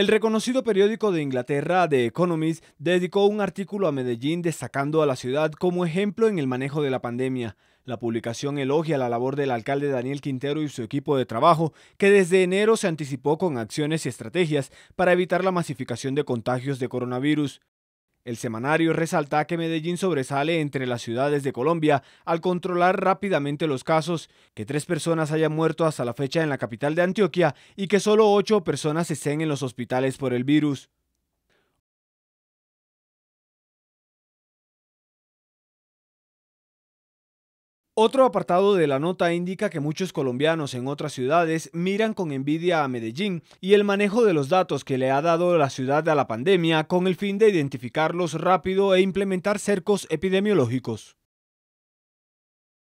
El reconocido periódico de Inglaterra, The Economist, dedicó un artículo a Medellín destacando a la ciudad como ejemplo en el manejo de la pandemia. La publicación elogia la labor del alcalde Daniel Quintero y su equipo de trabajo, que desde enero se anticipó con acciones y estrategias para evitar la masificación de contagios de coronavirus. El semanario resalta que Medellín sobresale entre las ciudades de Colombia al controlar rápidamente los casos, que tres personas hayan muerto hasta la fecha en la capital de Antioquia y que solo ocho personas estén en los hospitales por el virus. Otro apartado de la nota indica que muchos colombianos en otras ciudades miran con envidia a Medellín y el manejo de los datos que le ha dado la ciudad a la pandemia con el fin de identificarlos rápido e implementar cercos epidemiológicos.